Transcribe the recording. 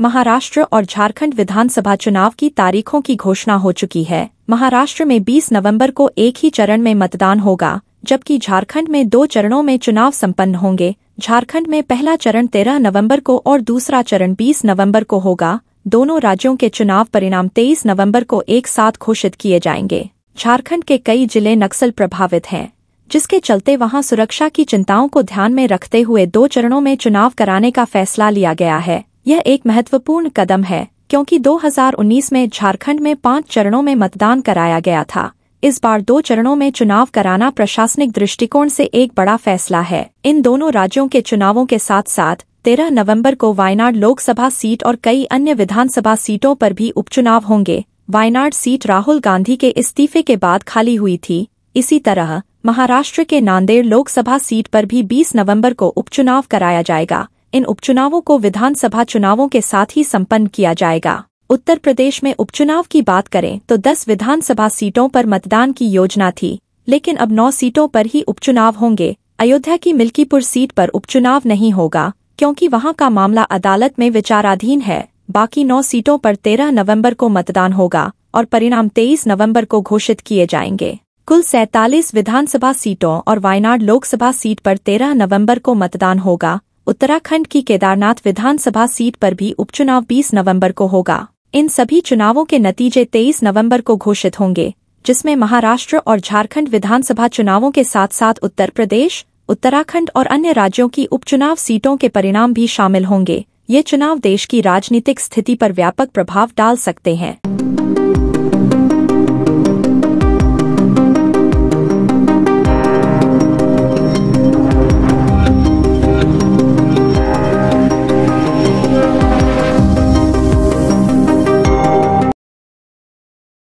महाराष्ट्र और झारखंड विधानसभा चुनाव की तारीखों की घोषणा हो चुकी है महाराष्ट्र में 20 नवंबर को एक ही चरण में मतदान होगा जबकि झारखंड में दो चरणों में चुनाव संपन्न होंगे झारखंड में पहला चरण 13 नवंबर को और दूसरा चरण 20 नवंबर को होगा दोनों राज्यों के चुनाव परिणाम 23 नवंबर को एक साथ घोषित किए जाएंगे झारखंड के कई जिले नक्सल प्रभावित हैं जिसके चलते वहां सुरक्षा की चिंताओं को ध्यान में रखते हुए दो चरणों में चुनाव कराने का फैसला लिया गया है यह एक महत्वपूर्ण कदम है क्योंकि 2019 में झारखंड में पांच चरणों में मतदान कराया गया था इस बार दो चरणों में चुनाव कराना प्रशासनिक दृष्टिकोण से एक बड़ा फैसला है इन दोनों राज्यों के चुनावों के साथ साथ तेरह नवंबर को वायनाड लोकसभा सीट और कई अन्य विधानसभा सीटों पर भी उपचुनाव होंगे वायनाड सीट राहुल गांधी के इस्तीफे के बाद खाली हुई थी इसी तरह महाराष्ट्र के नांदेड़ लोकसभा सीट पर भी 20 नवंबर को उपचुनाव कराया जाएगा इन उपचुनावों को विधानसभा चुनावों के साथ ही संपन्न किया जाएगा उत्तर प्रदेश में उपचुनाव की बात करें तो 10 विधानसभा सीटों पर मतदान की योजना थी लेकिन अब 9 सीटों पर ही उपचुनाव होंगे अयोध्या की मिल्कीपुर सीट पर उपचुनाव नहीं होगा क्योंकि वहां का मामला अदालत में विचाराधीन है बाकी नौ सीटों पर तेरह नवंबर को मतदान होगा और परिणाम तेईस नवंबर को घोषित किए जाएंगे कुल सैतालीस विधानसभा सीटों और वायनाड लोकसभा सीट पर तेरह नवंबर को मतदान होगा उत्तराखंड की केदारनाथ विधानसभा सीट पर भी उपचुनाव 20 नवंबर को होगा इन सभी चुनावों के नतीजे 23 नवंबर को घोषित होंगे जिसमें महाराष्ट्र और झारखंड विधानसभा चुनावों के साथ साथ उत्तर प्रदेश उत्तराखंड और अन्य राज्यों की उपचुनाव सीटों के परिणाम भी शामिल होंगे ये चुनाव देश की राजनीतिक स्थिति पर व्यापक प्रभाव डाल सकते हैं